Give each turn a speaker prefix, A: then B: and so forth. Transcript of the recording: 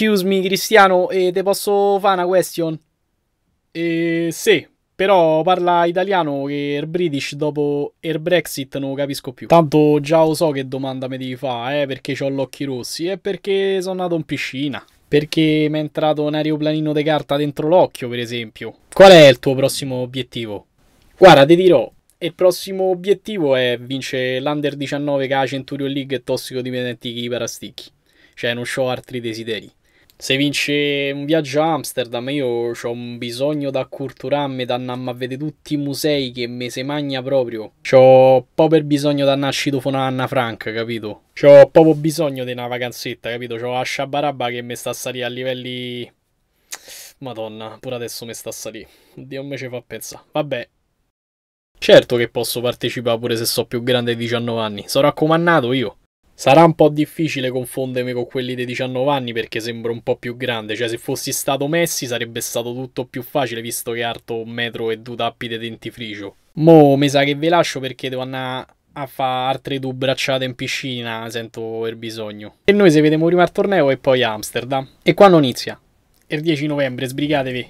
A: Excuse me, Cristiano, eh, te posso fare una question? Eh, sì, però parla italiano che il British dopo il Brexit non lo capisco più. Tanto già lo so che domanda mi devi fare, eh, perché ho gli occhi rossi e perché sono nato in piscina. Perché mi è entrato un aeroplanino di carta dentro l'occhio, per esempio. Qual è il tuo prossimo obiettivo? Guarda, ti dirò, il prossimo obiettivo è vincere l'Under 19 che ha Centurion League e tossicodipendenti che i parasticchi. Cioè, non ho altri desideri. Se vince un viaggio a Amsterdam, io ho un bisogno da accurturarmi, da andare a vedere tutti i musei che mi si magna proprio. C'ho proprio bisogno di andare a scitofona Anna Frank, capito? C'ho proprio bisogno di una vacanzetta, capito? C'ho la sciabarabba che mi sta a salire a livelli... Madonna, pure adesso mi sta a salire. Oddio, me ce fa pensare. Vabbè, Certo che posso partecipare pure se sono più grande di 19 anni, sono raccomandato io. Sarà un po' difficile confondermi con quelli dei 19 anni perché sembro un po' più grande, cioè se fossi stato Messi sarebbe stato tutto più facile visto che arto un metro e due tappi di dentifricio. Mo mi sa che vi lascio perché devo andare a fare altre due bracciate in piscina, sento il bisogno. E noi se vediamo prima al torneo e poi a Amsterdam. E quando inizia? Il 10 novembre, sbrigatevi!